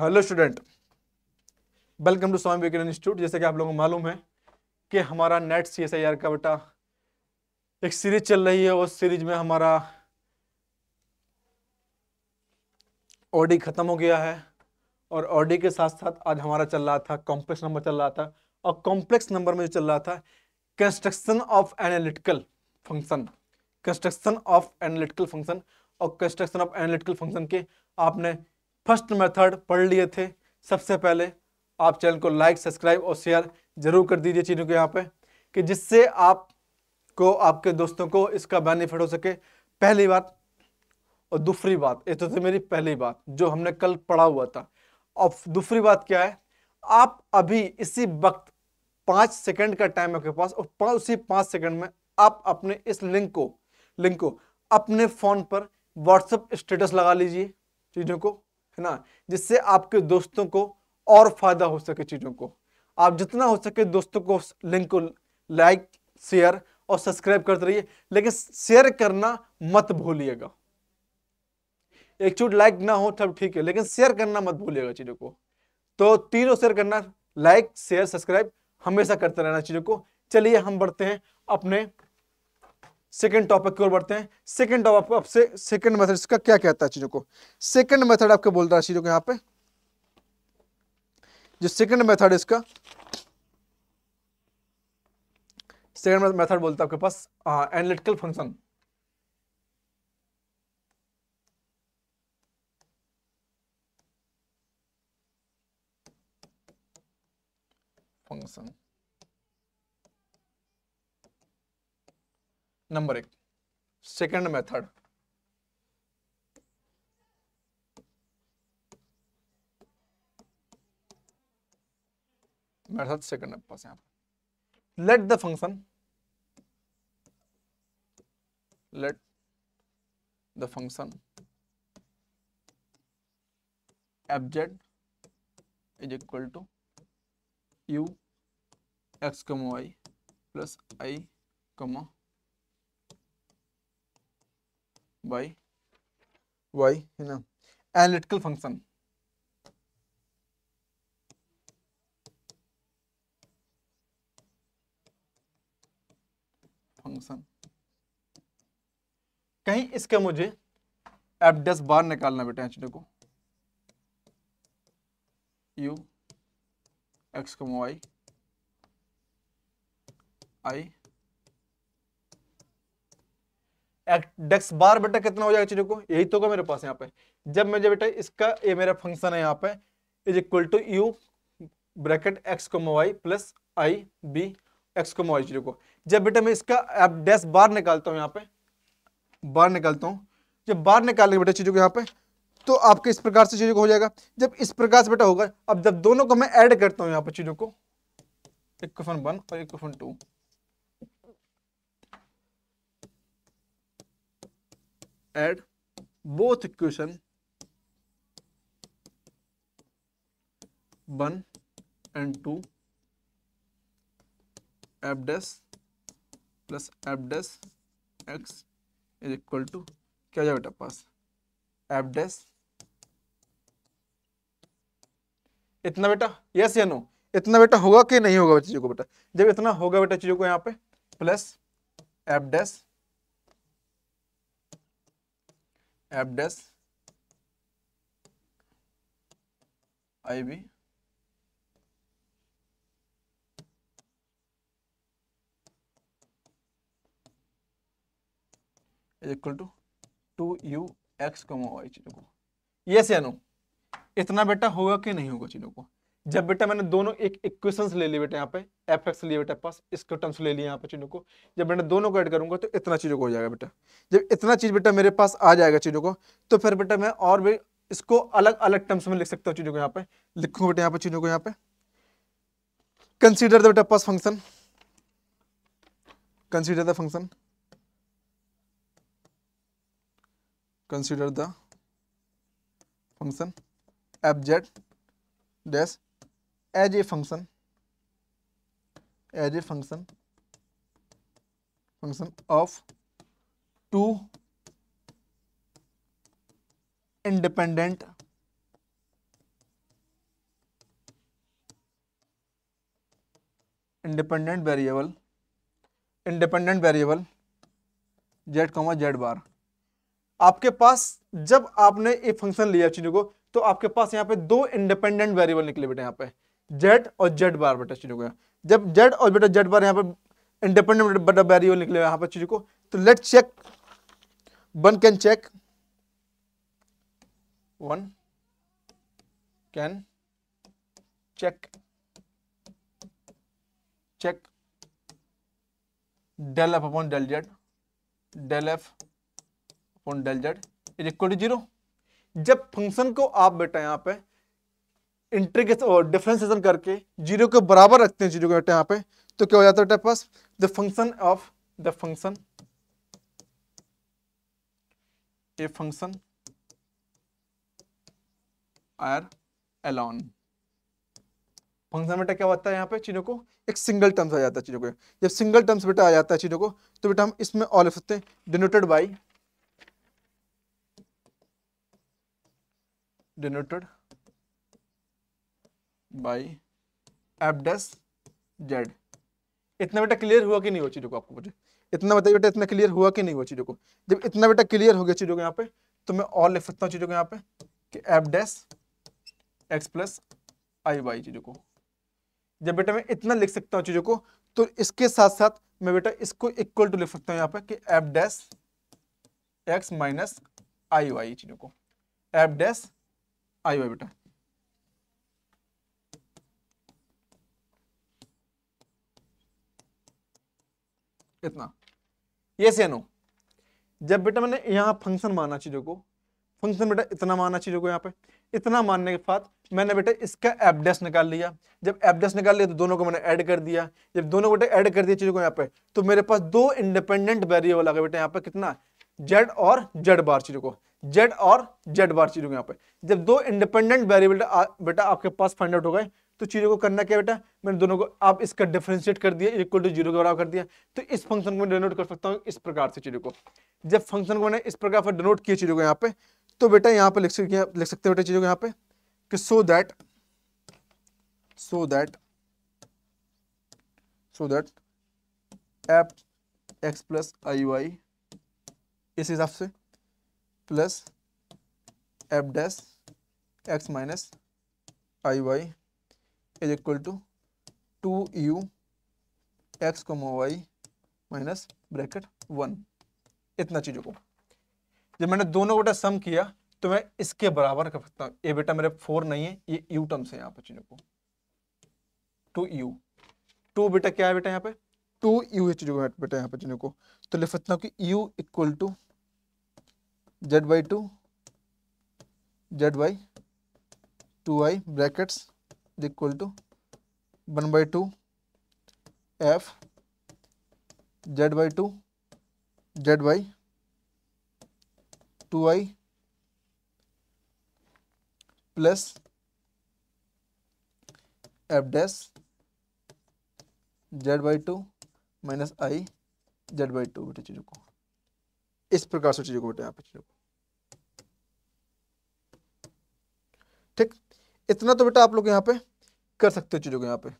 hello student welcome to Swami Vivekananda institute जैसे कि आप लोगों को मालूम है कि हमारा NET C S I R का बेटा एक सीरीज चल रही है उस सीरीज में हमारा ऑडी खत्म हो गया है और ऑडी के साथ साथ आज हमारा चल रहा था कॉम्प्लेक्स नंबर चल रहा था और कॉम्प्लेक्स नंबर में जो चल रहा था construction of analytical function construction of analytical function और कंस्ट्रक्शन ऑफ एनालिटिकल फंक्शन के आपने फर्स्ट मेथड पढ़ लिए थे सबसे पहले आप चैनल को लाइक सब्सक्राइब और शेयर जरूर कर दीजिए चीज़ों को यहाँ पे कि जिससे आप को आपके दोस्तों को इसका बेनिफिट हो सके पहली बात और दूसरी बात ये तो थी मेरी पहली बात जो हमने कल पढ़ा हुआ था और दूसरी बात क्या है आप अभी इसी वक्त पाँच सेकंड का टाइम आपके पास और पाँच उसी पाँच सेकंड में आप अपने इस लिंक को लिंक को अपने फ़ोन पर व्हाट्सएप स्टेटस लगा लीजिए चीज़ों को है ना जिससे आपके दोस्तों को और फायदा हो सके चीज़ों को आप जितना हो सके दोस्तों को लिंक को लाइक शेयर और सब्सक्राइब करते रहिए लेकिन शेयर करना मत भूलिएगा एक चूट लाइक ना हो तब ठीक है लेकिन शेयर करना मत भूलिएगा चीज़ों को तो तीनों शेयर करना लाइक शेयर सब्सक्राइब हमेशा करते रहना चीज़ों को चलिए हम बढ़ते हैं अपने सेकंड टॉपिक की ओर बढ़ते हैं सेकंड टॉपिक आपसे सेकंड मेथड इसका क्या कहता है चीजों को सेकंड मेथड आपके बोल रहा है चीजों को यहां पे जो सेकेंड मेथड इसका सेकंड मेथड बोलता है आपके पास एनालिटिकल फंक्शन फंक्शन नंबर एक सेकंड मेथड मेथड सेकंड मेरे पास यहाँ पर let the function let the function fz is equal to u x comma y plus i comma by Y है ना एनालिटिकल फंक्शन फंक्शन कहीं इसके मुझे एफ डस बार निकालना बेटा एच को U X comma Y I X bar बेटा कितना हो जाएगा चीजों को यही तो होगा मेरे पास यहाँ पे जब मुझे बेटा इसका ये मेरा फंक्शन है यहाँ पे is equal to you bracket X को वाई प्लस आई बी एक्स को वाई चीजों को जब बेटा मैं इसका एफ डैश बार निकालता हूँ यहाँ पे बार निकालता हूँ जब बार निकालेंगे बेटा चीज़ों को यहाँ पे तो आपके इस प्रकार से चीज़ों को हो जाएगा जब इस प्रकार से बेटा होगा अब जब दोनों को मैं ऐड करता हूँ यहाँ पे चीज़ों को इक्वन वन और equation two add both equation one and two F dash plus F dash X is equal to क्या हो बेटा पास एफ डेस इतना बेटा यस या नो इतना बेटा होगा कि नहीं होगा चीजों को बेटा जब इतना होगा बेटा चीजों को यहां पे plus F dash F dash I V is equal to two U X comma Y चीज़ों को यस या नो इतना बेटा होगा कि नहीं होगा चीज़ों को जब बेटा मैंने दोनों एक इक्वेशंस ले लिए बेटा यहाँ पे एफ एक्स लिए बेटा पास इसके टर्म्स ले लिए यहाँ पे चीज़ों को जब मैंने दोनों को ऐड करूंगा तो इतना चीज़ों को हो जाएगा बेटा जब इतना चीज़ बेटा मेरे पास आ जाएगा चीज़ों को तो फिर बेटा मैं और भी इसको अलग अलग टर्म्स में लिख सकता हूँ चीज़ों को यहाँ पे लिखूँ बेटा यहाँ पे चीज़ों को यहाँ पे कंसिडर द बेटा पास function consider the function consider the function F Z dash as a function as a function function of two independent independent variable independent variable Z comma Z bar आपके पास जब आपने ये फंक्शन लिया चीजों को तो आपके पास यहां पे दो इंडिपेंडेंट वेरिएबल निकले बेटे यहां पे जेड और जेड बार बेटा चीज़ों को जब जेड और बेटा जेड बार यहाँ पर इंडिपेंडेंट बटा बैरियो निकले यहाँ पर चीज़ों को तो let check one can check one can check check del F upon del Z del F upon del Z is equal to zero जब फंक्शन को आप बेटा यहां पे इंट्रीकेशन डिफ्रेंसिएशन करके जीरो के बराबर रखते हैं जीरो के बेटे यहाँ पे तो क्या हो जाता है बेटा पास the function of the function a function are alone function बेटा क्या होता है यहाँ पे चीजों को एक सिंगल टर्म्स आ जाता है चीजों को जब सिंगल टर्म्स बेटा आ जाता है चीजों को तो बेटा हम इसमें और लिख सकते हैं denoted by denoted by F dash Z इतना बेटा क्लियर हुआ कि नहीं हुआ चीज़ों को आपको मुझे इतना बताइए बेटा इतना क्लियर हुआ कि नहीं हुआ चीज़ों को जब इतना बेटा क्लियर हो गया चीज़ों को यहाँ पे तो मैं और लिख सकता हूँ चीज़ों को यहाँ पे कि F dash X plus I Y चीज़ों को जब बेटा मैं इतना लिख सकता हूँ चीज़ों को तो इसके साथ साथ मैं बेटा इसको इक्वल टू लिख सकता हूँ यहाँ पे कि F dash X minus I Y चीज़ों को एफ डैश आई वाई बेटा इतना ये से नो जब बेटा मैंने यहाँ फंक्शन माना चीज़ों को फंक्शन बेटा इतना माना चीज़ों को यहाँ पे इतना मानने के बाद मैंने बेटा इसका एपडेस निकाल लिया जब एपडेस निकाल लिया तो दोनों को मैंने ऐड कर दिया जब दोनों को ऐड कर दिया चीज़ों को यहाँ पे तो मेरे पास दो इंडिपेंडेंट वेरिएबल आ गए बेटा यहाँ पे कितना जेड और जेड बार चीज़ों को जेड और जेड बार चीज़ों को यहाँ पे जब दो इंडिपेंडेंट वेरिएबल बेटा आपके पास फाइंड आउट हो गए तो चीज़ों को करना क्या बेटा मैंने दोनों को आप इसका डिफ्रेंशिएट कर दिया इक्वल टू जीरो के बराबर कर दिया तो इस फंक्शन को मैं डिनोट कर सकता हूँ इस प्रकार से चीज़ों को जब फंक्शन को मैंने इस प्रकार पर डिनोट किया चीज़ों को यहाँ पे तो बेटा यहाँ पे लिख सकते लिख सकते हैं बेटा चीज़ों को यहाँ पे कि so that so that so that F X plus I Y इस हिसाब से plus F dash X minus I Y is equal to two U X comma Y minus bracket one इतना चीज़ों को जब मैंने दोनों बेटा सम किया तो मैं इसके बराबर कर सकता हूं ये बेटा मेरे फोर नहीं है ये यू टर्म्स है यहां पर चीज़ों को टू यू टू बेटा क्या है बेटा यहां पे टू यू है चीज़ों को बेटा यहां पर चीज़ों को तो लिख सकता हूं कि U equal to Z by two Z by two I brackets is equal to one by two F Z by two Z by two I plus F dash Z by two minus I Z by two बेटे चीज़ों को इस प्रकार से चीज़ों को बेटे यहाँ पे चीज़ों को इतना तो बेटा आप लोग यहाँ पे कर सकते हो चीज़ों को यहाँ पे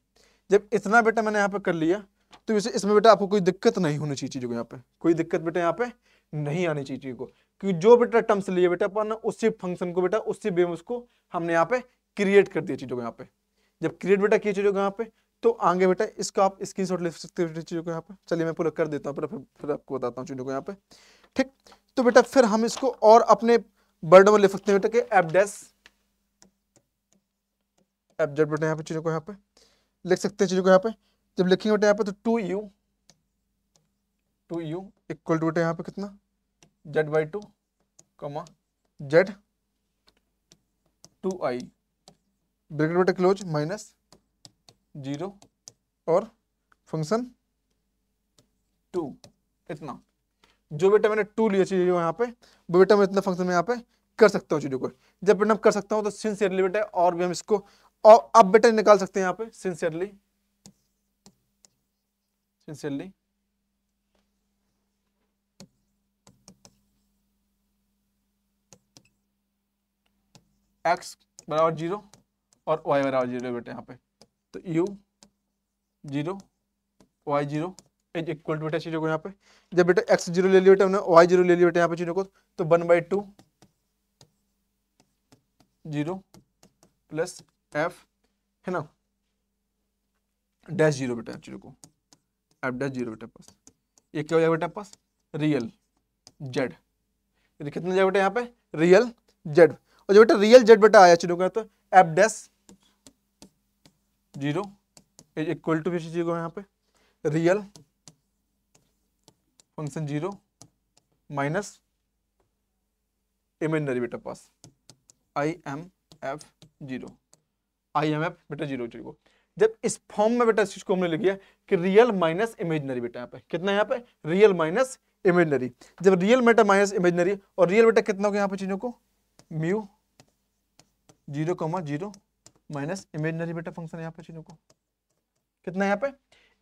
जब इतना बेटा मैंने यहाँ पे कर लिया तो वैसे इसमें बेटा आपको कोई दिक्कत नहीं होनी चाहिए चीज़ों को यहाँ पे कोई दिक्कत बेटा यहाँ पे नहीं आनी चाहिए चीज़ों को क्योंकि जो बेटा टर्म्स लिए बेटा अपन उसी फंक्शन को बेटा उसी बेम उसको हमने यहाँ पे क्रिएट कर दिया चीज़ों को यहाँ पे जब क्रिएट बेटा किए चीज़ों को यहाँ पे तो आगे बेटा इसका आप स्क्रीन शॉट ले सकते हो चीज़ों को यहाँ पे चलिए मैं पूरा कर देता हूँ फिर फिर आपको बताता हूँ चीज़ों को यहाँ पे ठीक तो बेटा फिर हम इसको और अपने बर्ड में ले सकते हैं बेटा के एप डैश एब्जर्व बेटा यहाँ पे चीज़ों को यहाँ पे लिख सकते हैं चीज़ों को यहाँ पे जब लिखेंगे बेटा यहाँ पे तो two u two u equal to बेटा यहाँ पे कितना z by two comma z two i bracket बेटा क्लोज माइनस जीरो और फंक्शन टू इतना जो बेटा मैंने टू लिया चीज़ यहाँ पे वो बेटा मैं इतना फंक्शन में यहाँ पे कर सकता हूँ चीज़ों को जब बेटा कर सकता हूँ तो सिंसियरली बेटा और भी हम इसको और अब बेटा निकाल सकते हैं यहां पे सिंसियरली सिंसियरली एक्स बराबर जीरो और वाई बराबर जीरो बेटे यहां पे तो u zero y zero is equal to बेटा चीज़ों को यहां पे जब बेटा एक्स जीरो ले लिया बेटा हमने वाई जीरो ले लिया बेटा यहां पे चीज़ों को तो one by two zero plus f है ना डैश जीरो बेटा एफ को एफ डैश जीरो बेटा पास ये क्या हो जाएगा बेटा पास रियल जेड ये कितना जाएगा बेटा यहाँ पे रियल जेड और जो बेटा रियल जेड बेटा आया चीजों का तो f dash zero equal to किसी जीरो यहाँ पे real function zero minus imaginary बेटा पास i m f zero i m f बेटा जीरो जीरो जब इस फॉर्म में बेटा इस चीज को हमने लिख दिया कि रियल माइनस इमेजनरी बेटा यहाँ पे कितना यहाँ पे रियल माइनस इमेजनरी जब रियल बेटा माइनस इमेजनरी और रियल बेटा कितना होगा यहाँ पे चीजों को mu zero comma zero minus imaginary बेटा फंक्शन यहाँ पे चीजों को कितना यहाँ पे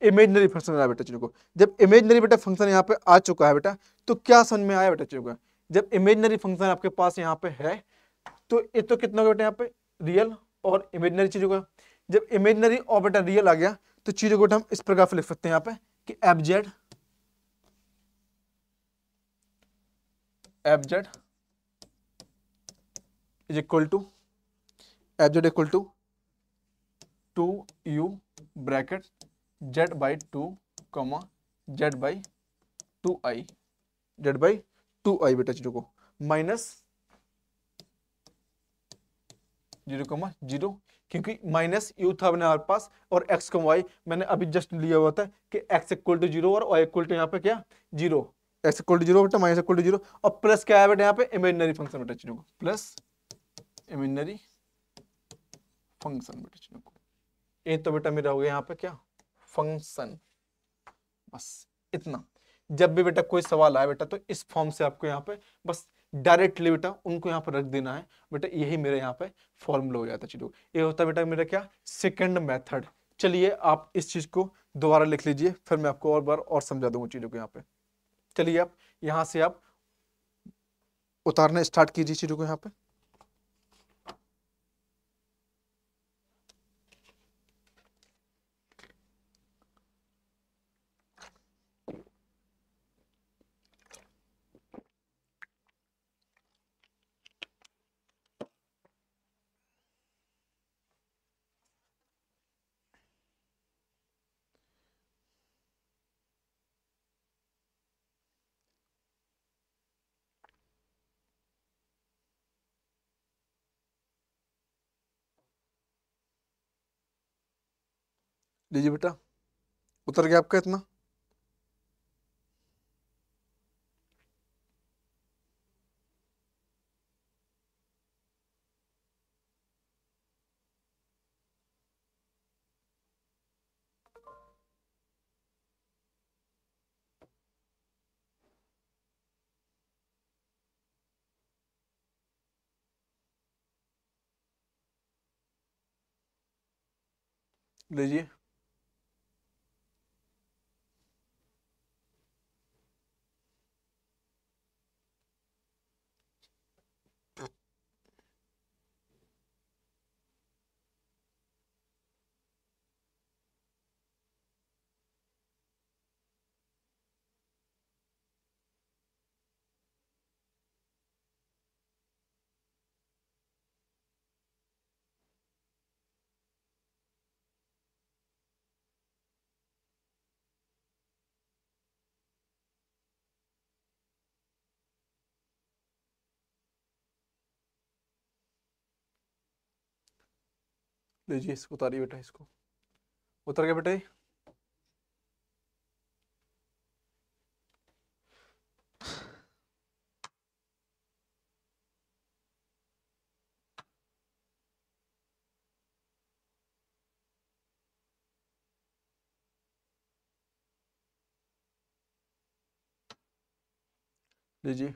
इमेजनरी फंक्शन आया बेटा चीजों को जब इमेजनरी बेटा फंक्शन यहाँ पे आ चुका है बेटा तो क्या समझ में आया बेटा चीजों का जब इमेजनरी फंक्शन आपके पास यहाँ पे है तो ये तो कितना बेटा यहाँ पे रियल और इमेजनरी चीज़ों का जब इमेजनरी ऑपरेटर रियल आ गया तो चीज़ों को हम इस प्रकार लिख सकते हैं यहां पे कि ab z ab z is equal to ab z equal to two you bracket z by two comma z by two i Z by two i बेटा चीज़ों को माइनस जीरो कमा जीरो क्योंकि माइनस यू था अपने हमारे पास और एक्स कम वाई मैंने अभी जस्ट लिया हुआ था कि एक्स इक्वल टू जीरो और वाई इक्वल टू यहाँ पे क्या zero x equal to zero बेटा माइनस इक्वल टू जीरो और प्लस क्या है बेटा यहाँ पे इमेजनरी फंक्शन बेटा चीजों को प्लस इमेजनरी फंक्शन बेटा चीजों को ये तो बेटा मेरा हो गया यहाँ पे क्या फंक्शन बस इतना जब भी बेटा कोई सवाल आए बेटा तो इस फॉर्म से आपको यहाँ पे बस डायरेक्टली बेटा उनको यहाँ पर रख देना है बेटा यही मेरे यहाँ पे फॉर्मूला हो जाता है चीज़ों ये होता है बेटा मेरा क्या सेकेंड मैथड चलिए आप इस चीज़ को दोबारा लिख लीजिए फिर मैं आपको और बार और समझा दूंगा चीज़ों को यहाँ पे चलिए आप यहाँ से आप उतारना स्टार्ट कीजिए चीज़ों को यहाँ पे लीजिए बेटा उतर गया आपका इतना लीजिए लीजिए इसको उतारिए बेटा इसको उतर गया बेटा लीजिए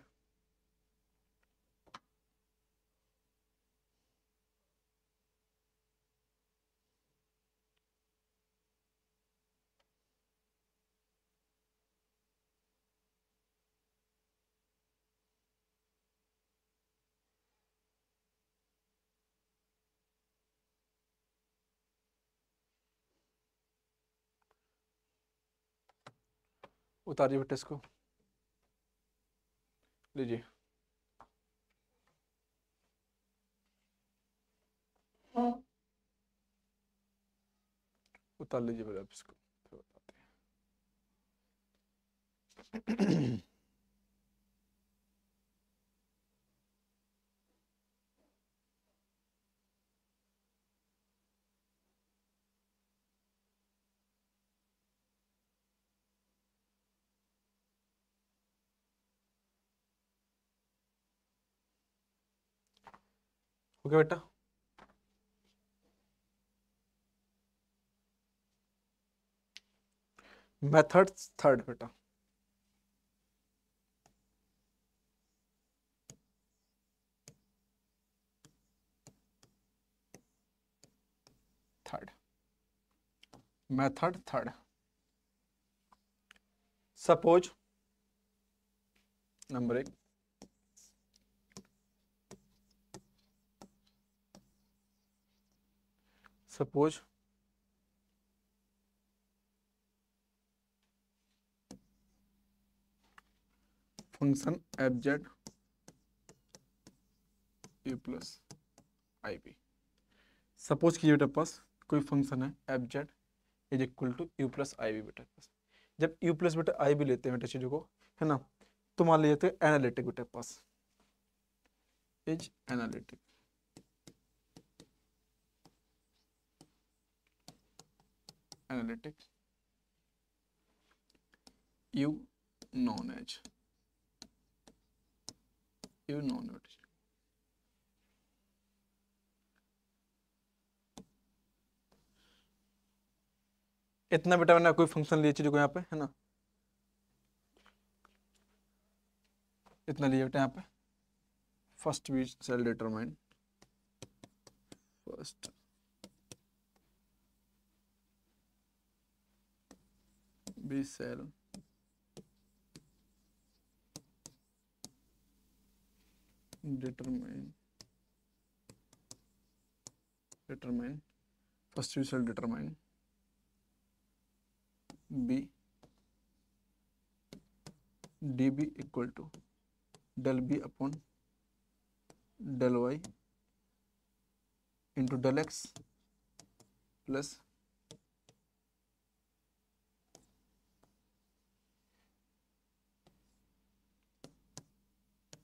उतारिए बेटे इसको लीजिए उतार लीजिए बेटा आप इसको फिर बताते हैं ओके बेटा मेथड थर्ड बेटा third method third suppose number एक suppose function F z a plus I b suppose कीजिए बेटा पास कोई फंक्शन है f Z is equal to u plus I b बेटा पास जब यू प्लस बेटा आई बी लेते हैं बेटा चीज़ों को है ना तो मान लीजिए एनालिटिक तो बेटा पास is analytic analytics u known as u known as इतना बेटा मैंने कोई फंक्शन लिया चीज को यहाँ पे है ना इतना लिया बेटा यहाँ पे first we shall determine first B Determine determine first we shall determine B dB equal to del B upon del Y into del X plus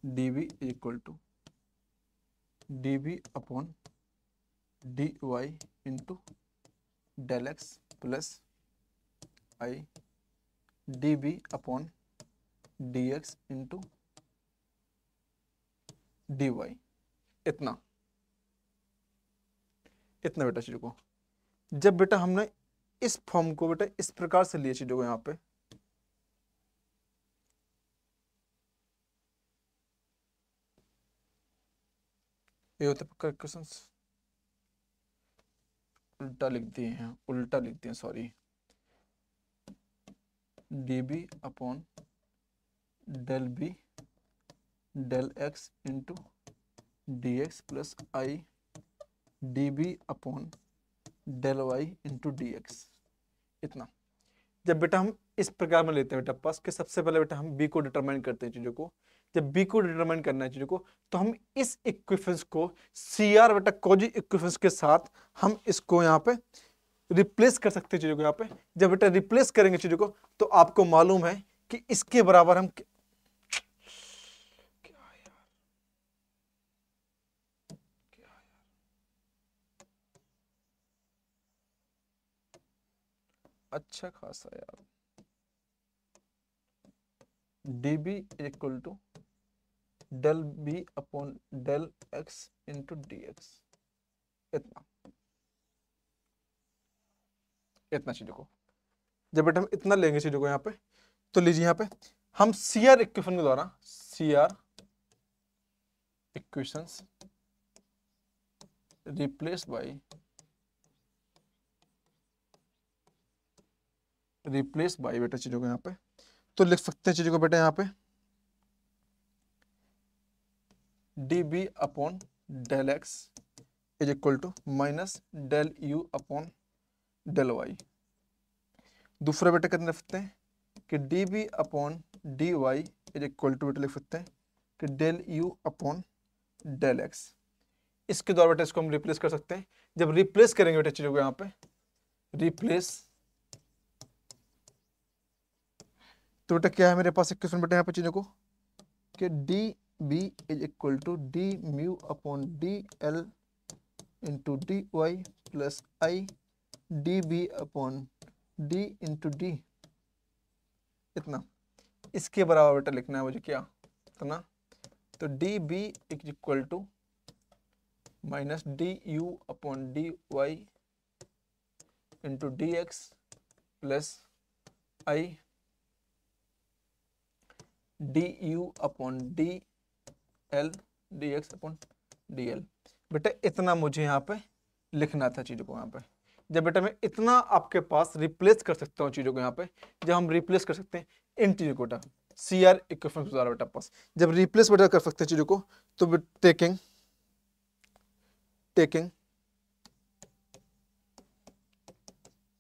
d b is equal to d b upon d y into del x plus i d b upon d x into d y इतना इतना बेटा चीज़ों को जब बेटा हमने इस form को बेटा इस प्रकार से लिए चीज़ों को यहाँ पे ये होते पक्का क्वेश्चन उल्टा लिख दिए हैं उल्टा लिख दिए sorry d b upon del b del x into D x plus i d b upon del y into D x इतना जब बेटा हम इस प्रकार में लेते हैं बेटा पास के सबसे पहले बेटा हम बी को डिटरमाइन करते हैं चीज़ों को जब बी को डिटरमाइन करना है चीज़ों को तो हम इस इक्विफेंस को सी आर बेटा कोजी इक्विफेंस के साथ हम इसको यहाँ पे रिप्लेस कर सकते हैं चीज़ों को यहाँ पे जब बेटा रिप्लेस करेंगे चीज़ों को तो आपको मालूम है कि इसके बराबर हम अच्छा खासा यार d b equal to del b upon del x into D x इतना इतना चीजों को जब बेटा हम इतना लेंगे चीजों को यहाँ पे तो लीजिए यहाँ पे हम सी आर इक्वेशन के द्वारा C R equation replace by replace by बेटा चीजों को यहाँ पे तो लिख सकते हैं चीजों को बेटा यहाँ पे d b upon del x is equal to minus del u upon del y दूसरा बेटा कितने सकते हैं कि d b upon d y is equal to बेटा लिख सकते हैं कि del u upon del x इसके द्वारा बेटा इसको हम रिप्लेस कर सकते हैं जब रिप्लेस करेंगे बेटा चीजों को यहाँ पे रिप्लेस तो बेटा क्या है मेरे पास एक क्वेश्चन बेटा यहाँ पे चीजों को कि d b is equal to d mu upon dl into dy plus i db upon d into d इतना इसके बराबर बेटा लिखना है मुझे क्या इतना तो d b is equal to minus d u upon d y into D x plus i d u upon d l d x upon d l बेटा इतना मुझे यहाँ पे लिखना था चीज़ों को यहाँ पे जब बेटा मैं इतना आपके पास रिप्लेस कर सकता हूँ चीज़ों को यहाँ पे जब हम रिप्लेस कर सकते हैं इन चीज़ों को बेटा सी आर इक्विपमेंट गुजारा बेटा पास जब रिप्लेस बेटा कर सकते हैं चीज़ों को तो taking taking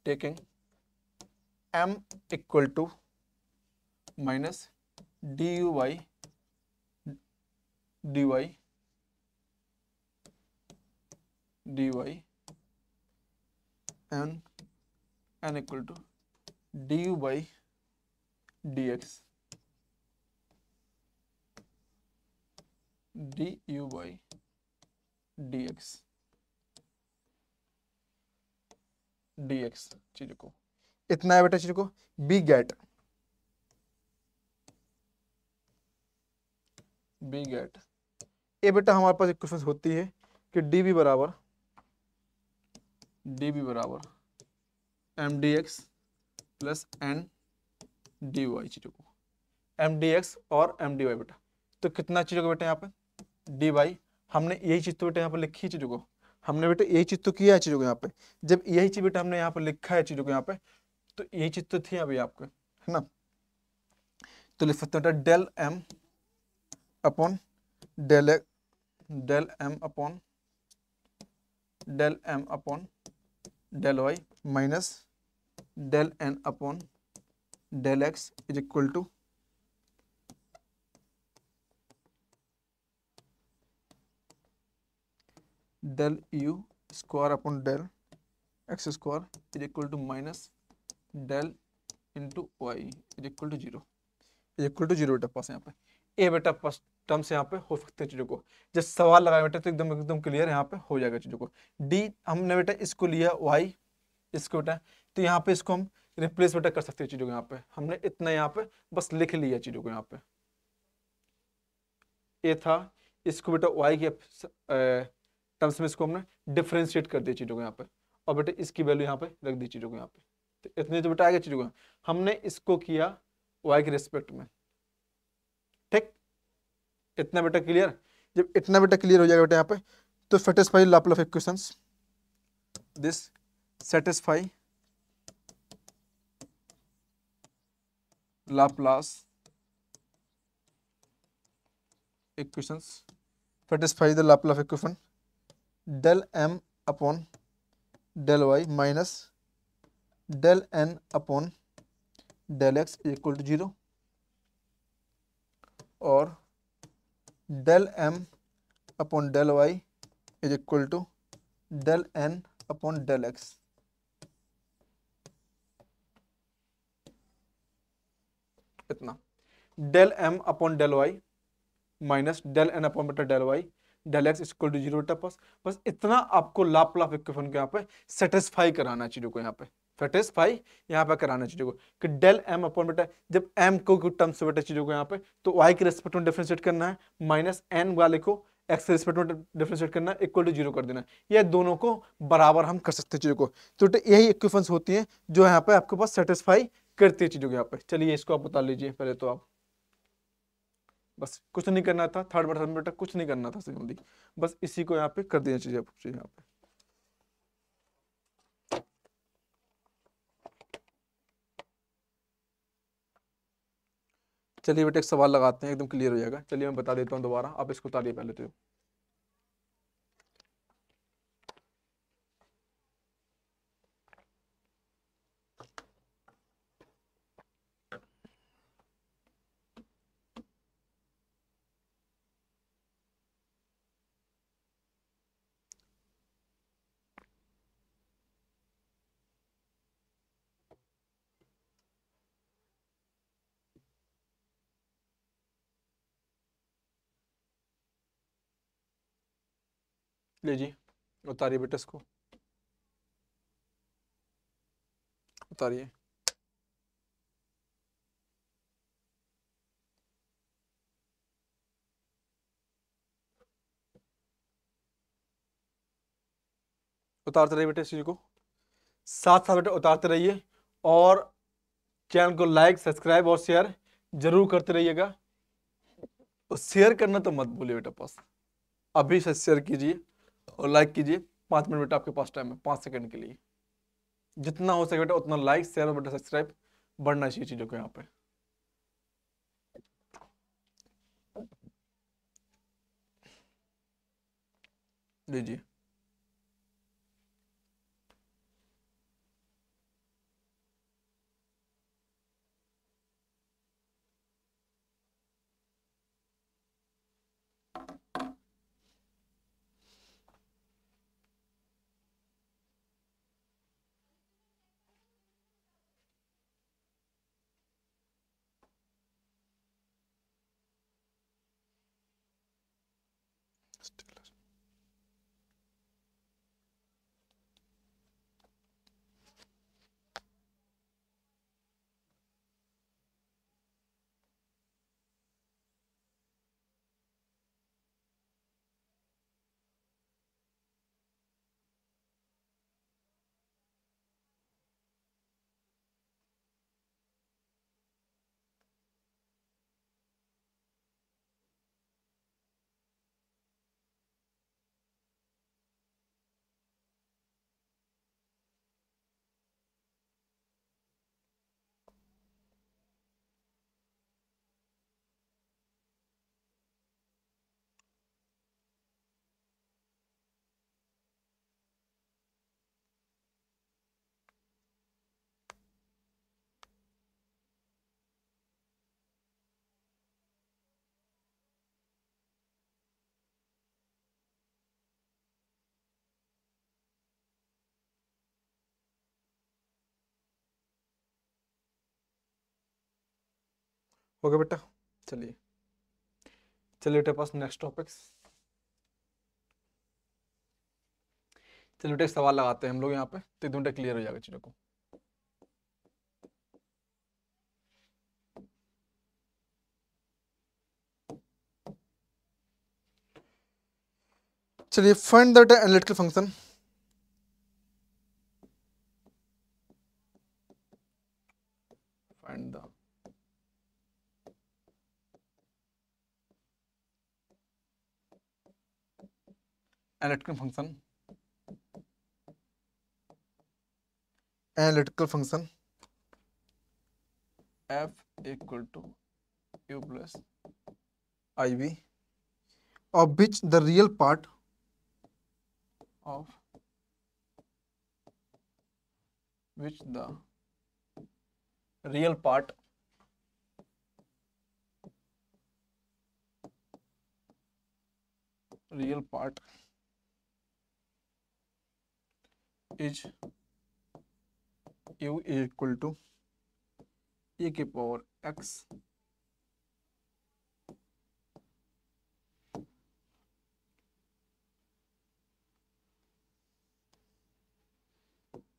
taking m equal to minus d u y dy dy and n equal to du by dx du by dx dx चीज को इतना है बेटा चीज को we get we get a बेटा हमारे पास इक्वेशन होती है कि डी बी बराबर डी बी बराबर m d x plus n d y चीज़ों को एम डी एक्स और एम डी वाई बेटा तो कितना चीज़ों को बेटा यहाँ पे डी वाई हमने यही चीज़ तो बेटा यहाँ पर लिखी चीज़ों को हमने बेटा यही चीज़ तो किया है चीज़ों को यहाँ पे जब यही चीज़ बेटा हमने यहाँ पर लिखा है चीज़ों को यहाँ पे तो यही चीज़ तो थी अभी आपके है ना तो लिख सकते हैं del m upon del x del m upon del m upon del y minus del n upon del x is equal to del u square upon del x square is equal to minus del into y is equal to zero is equal to zero बेटा पास यहाँ पे ए बेटा first terms यहाँ पे हो सकते हैं चीज़ों को जब सवाल लगाए बेटे तो एकदम एकदम क्लियर यहाँ पे हो जाएगा चीज़ों को डी हमने बेटा इसको लिया वाई इसको बेटा तो यहाँ पे इसको हम रिप्लेस बेटा कर सकते हैं चीज़ों को यहाँ पे हमने इतना यहाँ पे बस लिख लिया चीज़ों को यहाँ पे ए था इसको बेटा वाई के टर्म्स में इसको हमने डिफ्रेंशिएट कर दिया चीज़ों को यहाँ पे और बेटा इसकी वैल्यू यहाँ पे रख दी चीज़ों को यहाँ पे तो इतने तो बेटा आ गया चीज़ों को हमने इसको किया वाई के रिस्पेक्ट में ठीक इतना बेटा क्लियर जब इतना बेटा क्लियर हो जाएगा बेटा यहाँ पे तो satisfy Laplace of equation this satisfy Laplace equation satisfy the Laplace of equation del m upon del y minus del n upon del x equal to zero और del m upon del y is equal to del n upon del x इतना del m upon del y minus del n upon बेटा del y del x equal to zero बेटा पास बस इतना आपको लाप लाप equation को यहाँ पे सेटिस्फाई कराना चीज़ों को यहाँ पे सेटिस्फाई यहाँ पर कराना चीज़ों को कि डेल एम अपॉन बेटा जब एम को टर्म से बेटा चीज़ों को यहाँ पे तो वाई के रेस्पेक्ट में डिफ्रेंशिएट करना है माइनस एन वाले को एक्स के रेस्पेक्ट में डिफ्रेंशिएट करना है इक्वल टू जीरो कर देना ये दोनों को बराबर हम कर सकते हैं चीज़ों को तो यही इक्विफेंस होती है जो यहाँ पे आपके पास सेटिस्फाई करती है चीज़ों को यहाँ पे चलिए इसको आप बता लीजिए पहले तो आप बस कुछ नहीं करना था थर्ड पर्सन बेटा कुछ नहीं करना था जल्दी बस इसी को यहाँ पे कर देना दिया चीज़ें यहाँ पे चलिए बेटा एक सवाल लगाते हैं एकदम क्लियर हो जाएगा चलिए मैं बता देता हूँ दोबारा आप इसको उतारिए पहले तो ले जी उतारिए बेटा इसको उतारिए उतारते रहिए बेटे इस चीज़ को साथ साथ बेटे उतारते रहिए और चैनल को लाइक सब्सक्राइब और शेयर जरूर करते रहिएगा और शेयर करना तो मत भूलिए बेटा पास अभी से शेयर कीजिए और लाइक कीजिए पाँच मिनट बेटा आपके पास टाइम है पाँच सेकंड के लिए जितना हो सके बेटा उतना लाइक शेयर और बेटा सब्सक्राइब बढ़ना चाहिए चीज़ों को यहाँ पे लीजिए ओके बेटा चलिए चलिए बेटे पास नेक्स्ट टॉपिक्स चलिए बेटे सवाल लगाते हैं हम लोग यहाँ पे तो दो क्लियर हो जाएगा चीज़ों को चलिए find that analytical function find the analytical function analytical function f equal to u plus I b of which the real part of which the real part real part is u equal to a के power x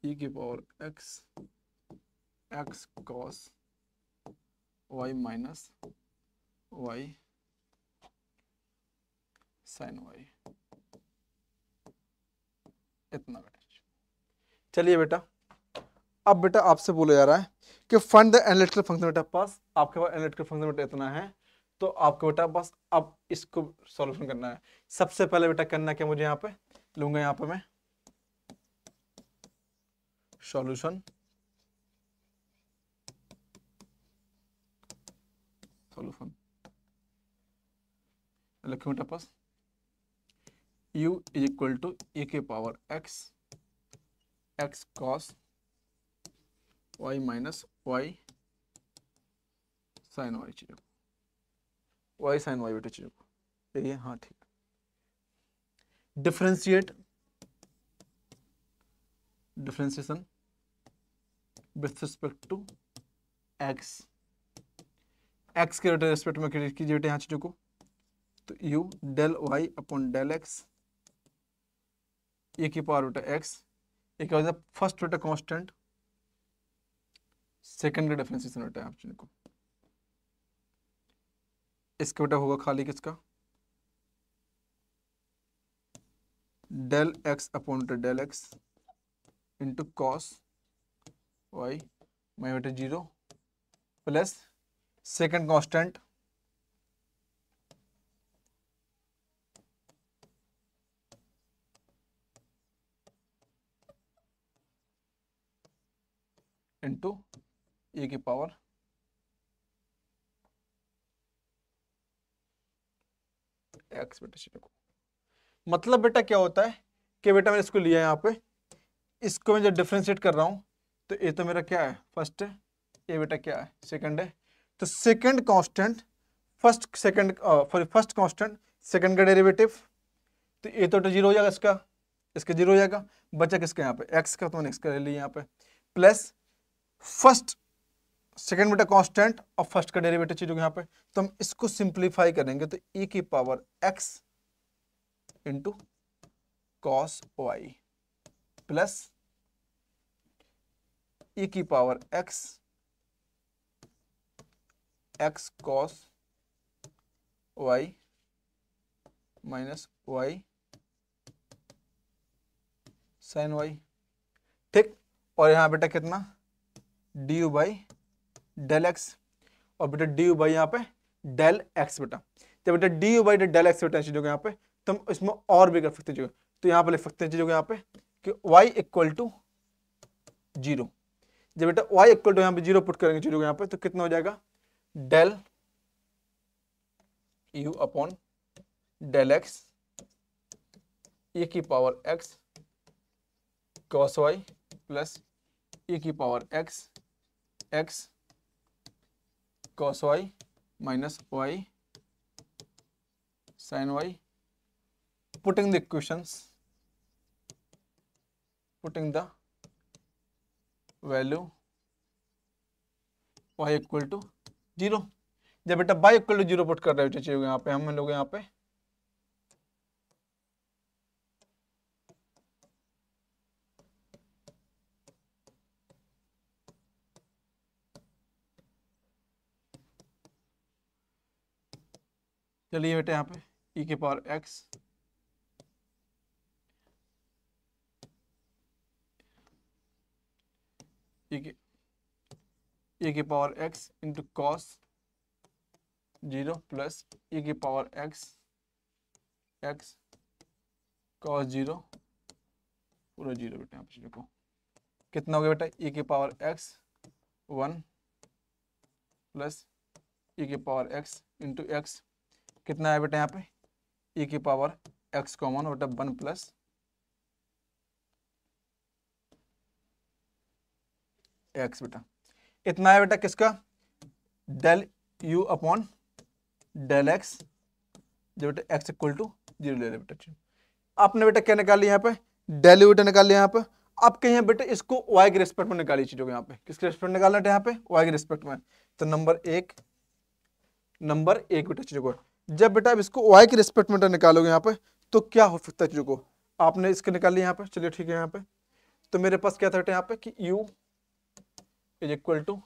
e के power e x x cos y minus y sin y इतना चलिए बेटा अब बेटा आपसे बोला जा रहा है कि फंड द एनालिटिकल फंक्शन बेटा पास आपके पास एनालिटिकल फंक्शन बेटा इतना है तो आपको बेटा बस अब इसको सॉल्यूशन करना है सबसे पहले बेटा करना क्या मुझे यहाँ पे लूंगा यहाँ पे मैं सॉल्यूशन सॉल्यूशन लिखो बेटा पास u is equal to a के power x x cos y minus y sin y चीज़ को y sin y बेटे चीज़ को ठीक है हाँ ठीक differentiate differentiation with respect to x x के बेटे respect में क्या कीजिए बेटे यहाँ चीज़ को तो u del y upon del x ए की पावर बेटा x एक हो जाता फर्स्ट रहता है कॉन्स्टेंट सेकेंड का होता है ऑप्शन को इसके बेटा होगा खाली किसका del x upon two del x into cos y my बेटा zero plus second constant into a की पावर एक्स बेटा को मतलब बेटा क्या होता है कि बेटा मैंने इसको लिया यहां पे इसको मैं जब डिफ्रेंशिएट कर रहा हूं तो ए तो मेरा क्या है फर्स्ट है ए बेटा क्या है सेकंड है तो second constant first second sorry first constant second का डेरिवेटिव तो ए तो जीरो हो जाएगा इसका इसका जीरो हो जाएगा बचा किसका यहाँ पे एक्स का तो मैंने एक्स का ले लिया यहाँ पे प्लस फर्स्ट सेकेंड बेटा कांस्टेंट और फर्स्ट का डेरिवेटिव चीज यहाँ पे तो हम इसको सिंप्लीफाई करेंगे तो e की power x into cos y plus e की power x x cos y minus y sin y ठीक और यहां बेटा कितना d u by del x और बेटा डी यू बाई यहाँ पे डेल एक्स बेटा तो बेटा d u by del x बेटा चीज़ों को यहाँ पे तो हम इसमें और भी कर सकते हैं तो यहाँ पे लिख सकते हैं चीज़ों को यहाँ पे कि वाई इक्वल टू जीरो जब बेटा वाई इक्वल टू यहाँ पे जीरो पुट करेंगे चीज़ों को यहाँ पे तो कितना हो जाएगा del u upon del x a e की power x cos y plus a की power x x cos y minus y sin y putting the equations putting the value y equal to zero जब बेटा y equal to zero put कर रहे हो चाहिए यहाँ पे हम लोग यहाँ पे चलिए बेटे यहाँ पे e के पावर x e के power x into cos zero plus e के power x x cos zero पूरा जीरो बेटा यहाँ पे देखो कितना हो गया बेटा ए e के power x one plus a के पावर एक्स इंटू एक्स कितना है बेटा यहाँ पे e की पावर x कॉमन बेटा वन प्लस एक्स बेटा इतना है बेटा किसका del u upon del x जो बेटा एक्स इक्वल टू जीरो ले बेटा आपने बेटा क्या निकाल लिया यहाँ पे डेल u बेटा निकाल लिया यहाँ पे अब कहिए बेटा इसको y के रिस्पेक्ट में निकाली चीजों को यहाँ पे किसके रिस्पेक्ट निकालना है यहाँ पे y के रिस्पेक्ट में तो नंबर एक नंबर एक बेटा चीजों को जब बेटा आप इसको वाई के रिस्पेक्ट में निकालोगे यहाँ पे तो क्या हो सकता है चीज़ों को आपने इसके निकाल लिया यहाँ पे चलिए ठीक है यहाँ पे तो मेरे पास क्या था बेटा यहाँ पे कि u is equal to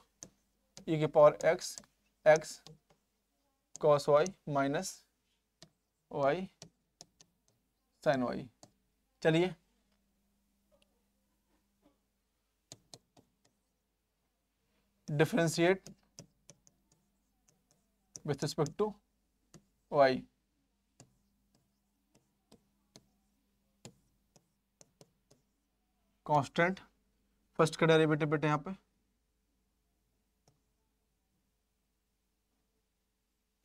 e के power x x cos y minus y sin y चलिए differentiate with respect to y constant first का डेरिवेटिव बेटे यहां पे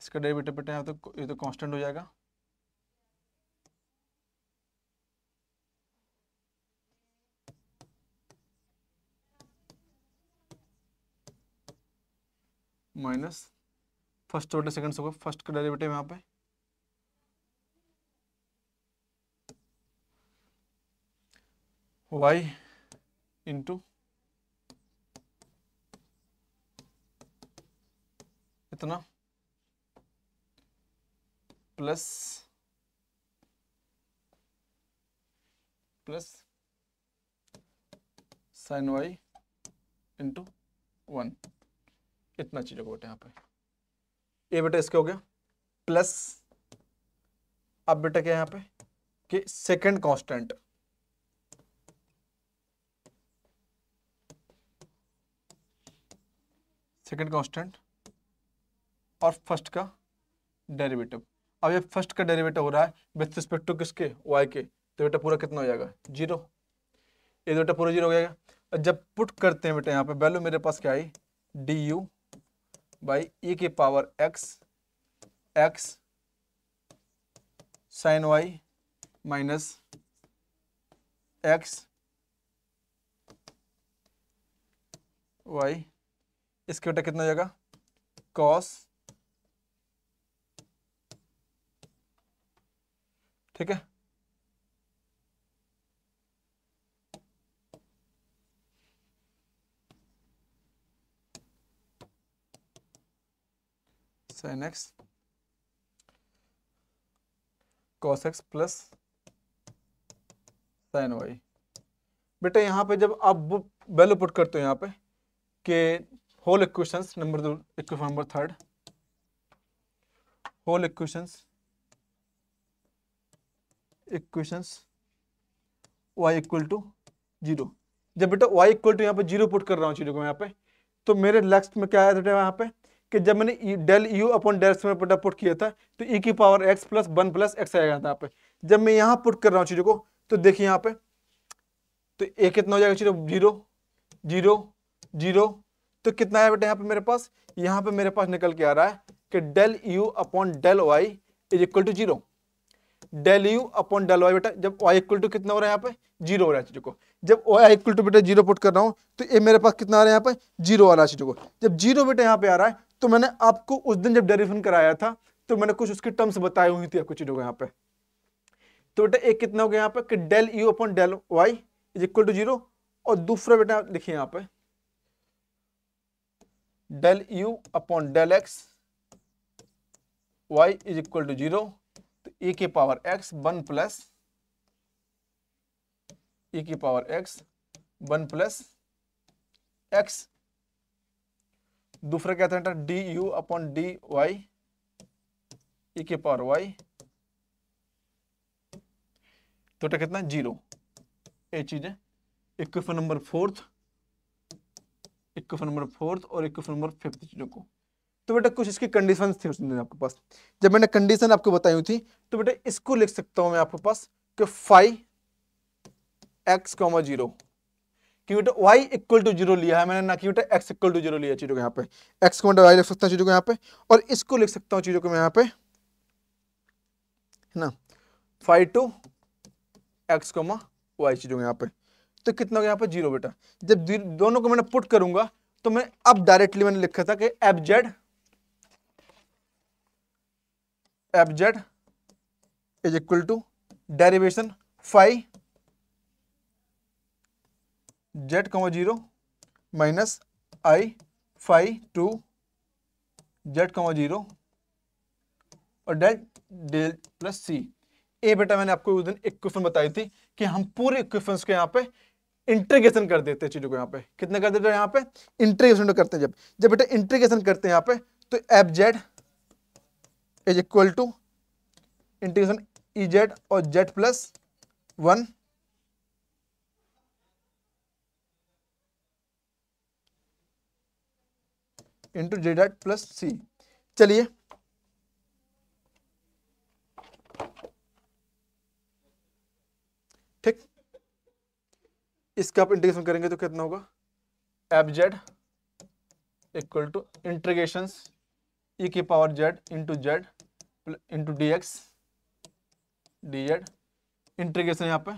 इसका डेरिवेटिव बेटे यहां तो ये तो कांस्टेंट हो जाएगा माइनस फर्स्ट ऑर्डर सेकंड हो फर्स्ट का डेरिवेटिव यहाँ पे y इंटू इतना plus plus sin y into one इतना चीज होगा यहाँ पे ए बेटा इसके हो गया प्लस अब बेटा क्या यहां पे कि सेकंड कांस्टेंट सेकंड कांस्टेंट और फर्स्ट का डेरिवेटिव अब ये फर्स्ट का डेरिवेटिव हो रहा है विथ रिस्पेक्ट टू किसके वाई के तो बेटा पूरा कितना हो जाएगा जीरो ये तो बेटा पूरा जीरो हो जाएगा जब पुट करते हैं बेटा यहाँ पे वैल्यू मेरे पास क्या आई डी यू बाई ए के power x x sin y minus x y इसके बेटा कितना हो जाएगा कॉस ठीक है sin x cos x plus sin y बेटा यहां पे जब आप वैल्यू पुट करते हो यहां पे के होल इक्वेशंस नंबर दो equation number third whole equations equations y equal to zero जब बेटा y इक्वल टू यहां पे जीरो पुट कर रहा हूं चीज़ों को यहां पे तो मेरे लेक्स्ट में क्या आया था यहां पे कि जब मैंने del u upon del square पुटा पुट किया था तो ई की power x plus one plus x आएगा यहाँ पे जब मैं यहाँ पुट कर रहा हूँ चीज़ों को तो देखिए यहाँ पे तो ए कितना हो जाएगा चीज़ों जीरो जीरो जीरो तो कितना है बेटा यहाँ पे मेरे पास यहाँ पे मेरे पास निकल के आ रहा है कि del u upon del y is equal to zero del u upon del y बेटा जब वाई इक्वल टू कितना हो रहा है यहाँ पे जीरो हो रहा है चीज़ों को जब वाई इक्वल टू बेटा जीरो पुट कर रहा हूँ तो ये मेरे पास कितना आ रहा है यहाँ पे जीरो आ रहा है चीज़ों को जब जीरो बेटा यहाँ पे आ रहा है तो मैंने आपको उस दिन जब डेरिफन कराया था तो मैंने कुछ उसकी टर्म्स बताई हुई थी आपको चीज़ों को यहाँ पे तो बेटा एक कितना हो गया यहाँ पे कि del u upon del y is equal to zero और दूसरा बेटा देखिए यहाँ पे del u upon del x y is equal to zero तो ए के power x one plus a के power x one plus x दूसरा क्या था d u upon d y e के पावर वाई तो कितना जीरो ये चीज है equation number fourth equation number fourth और इक्वेशन नंबर फिफ्थ चीजों को तो बेटा कुछ इसकी कंडीशन थी दिन आपके पास जब मैंने कंडीशन आपको बताई हुई थी तो बेटा इसको लिख सकता हूं मैं आपके पास कि five x comma zero y equal to zero लिया है मैंने ना एक्स इक्वल टू जीरो लिया चीज़ों को यहाँ पे एक्स को मैं वाई लिख सकता हूँ चीज़ों को यहाँ पे और इसको लिख सकता हूँ चीज़ों को मैं यहाँ पे ना फाइव टू एक्स को वाई चीज़ों को यहाँ पे तो कितना हो यहाँ पे जीरो बेटा जब दोनों को मैंने पुट करूंगा तो मैं अब डायरेक्टली मैंने लिखा था कि F Z F Z is equal to derivation five Z comma zero minus I five two Z comma zero और डेल डेल प्लस सी ए बेटा मैंने आपको उस दिन एक क्वेश्चन बताई थी कि हम पूरे क्वेश्चन को यहाँ पे इंट्रीगेशन कर देते हैं चीज़ों को यहाँ पे कितने कर देते हैं यहाँ पे इंट्रीगेशन करते हैं जब जब बेटा इंट्रीगेशन करते हैं यहाँ पे तो F Z is equal to integration E Z और Z plus one into J dot plus C चलिए ठीक इसका आप इंटीग्रेशन करेंगे तो कितना होगा F Z equal to integration E की power Z into Z into D X D Z integration यहां पे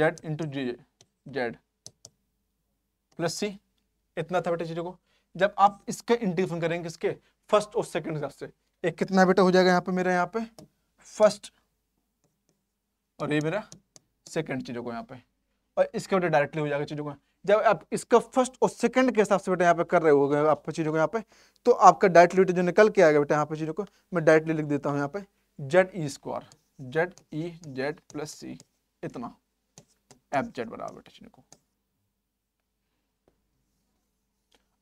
Z into G Z plus C इतना था बेटे चीज़ों को जब आप इसके इंटीग्रेशन करेंगे इसके फर्स्ट और सेकंड हिसाब से एक कितना बेटा हो जाएगा यहाँ पे मेरा यहाँ पे फर्स्ट और ये मेरा सेकंड चीज़ों को यहाँ पे और इसके बेटा डायरेक्टली हो जाएगा चीज़ों को जब आप इसका फर्स्ट और सेकंड के हिसाब से बेटा यहाँ पे कर रहे हो गए आप चीज़ों को यहाँ पे तो आपका डायरेक्टली बेटा जो निकल के आएगा बेटा यहाँ पे चीज़ों को मैं डायरेक्टली लिख देता हूँ यहाँ पे Z E square Z E Z plus C इतना एफ जेड बराबर बेटा चीज़ों को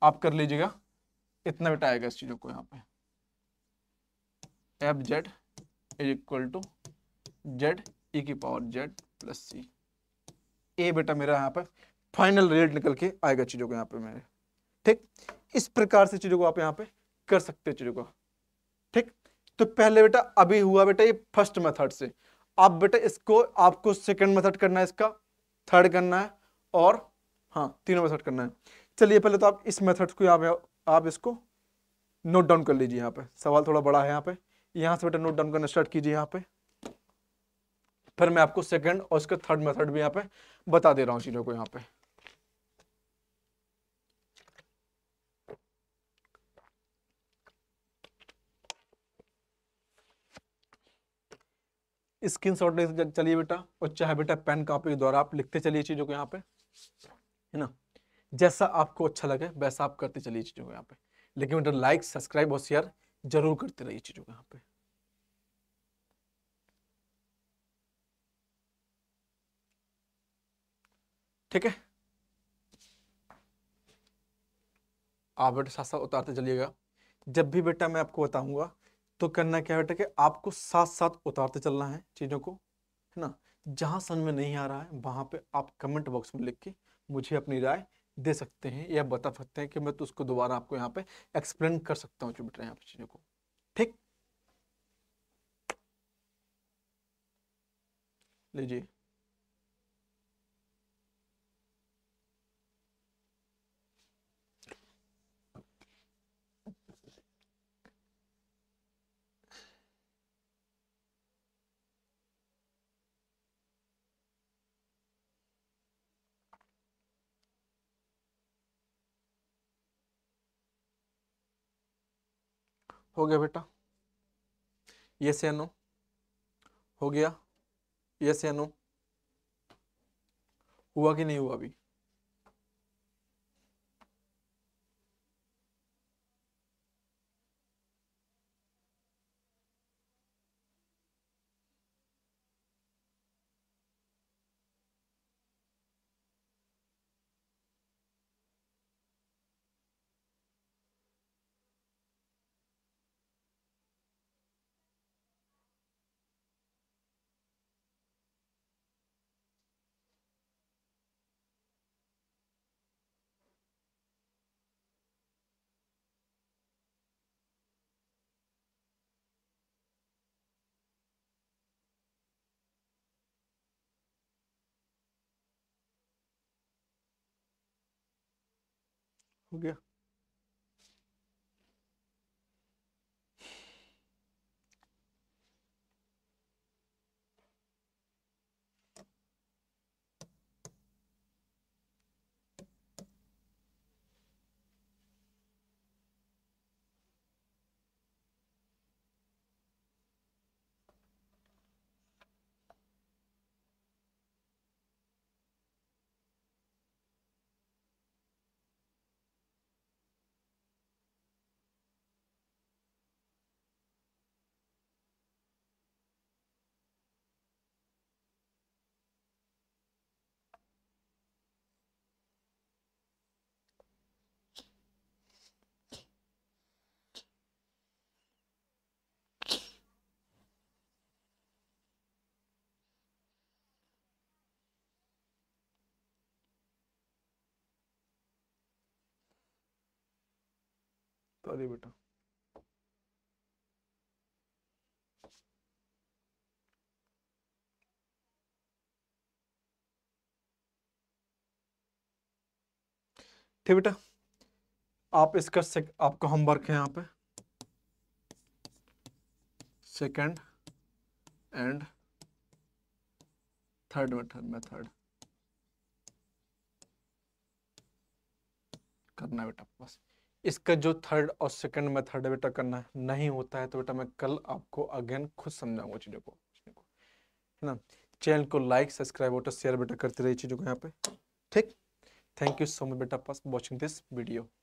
आप कर लीजिएगा इतना बेटा आएगा इस चीज़ों को यहाँ पे F Z is equal to Z E की पावर जेड प्लस सी ए बेटा मेरा यहाँ पे फाइनल रेट निकल के आएगा चीज़ों को यहाँ पे मेरे ठीक इस प्रकार से चीज़ों को आप यहाँ पे कर सकते हैं चीज़ों को ठीक तो पहले बेटा अभी हुआ बेटा ये फर्स्ट मेथड से आप बेटा इसको आपको सेकंड मेथड करना है इसका थर्ड करना है और हाँ तीनों मेथड करना है चलिए पहले तो आप इस मेथड को आप आप इसको नोट डाउन कर लीजिए यहाँ पे सवाल थोड़ा बड़ा है यहाँ पे यहाँ से बेटा नोट डाउन करना स्टार्ट कीजिए यहाँ पे फिर मैं आपको सेकंड और उसका थर्ड मेथड भी यहाँ पे बता दे रहा हूँ चीज़ों को यहाँ पे स्क्रीन शॉट चलिए बेटा और चाहे बेटा पेन कॉपी के द्वारा आप लिखते चलिए चीज़ों को यहाँ पे है ना जैसा आपको अच्छा लगे वैसा आप करते चलिए चीज़ों को यहाँ पे लेकिन बेटा लाइक सब्सक्राइब और शेयर जरूर करते रहिए चीज़ों को यहाँ पे ठीक है आप बेटा साथ साथ उतारते चलिएगा जब भी बेटा मैं आपको बताऊंगा तो करना क्या बेटा कि आपको साथ साथ उतारते चलना है चीज़ों को है ना जहां समझ में नहीं आ रहा है वहां पे आप कमेंट बॉक्स में लिख के मुझे अपनी राय दे सकते हैं या बता सकते हैं कि मैं तो उसको दोबारा आपको यहाँ पे एक्सप्लेन कर सकता हूँ जो बेटा यहाँ पे चीज़ों को ठीक लीजिए हो गया बेटा ये से नो हो गया ये से नो हुआ कि नहीं हुआ अभी hambúrguer दे बेटा ठीक बेटा आप इसका सेक, आपका होमवर्क है यहां पे second and third method method करना बेटा बस इसका जो थर्ड और सेकंड मेथड है बेटा करना नहीं होता है तो बेटा मैं कल आपको अगेन खुद समझाऊंगा चीज़ों को है ना चैनल को लाइक सब्सक्राइब और शेयर बेटा करते रहिए चीज़ों को यहाँ पे ठीक थैंक यू सो मच बेटा फॉर वॉचिंग दिस वीडियो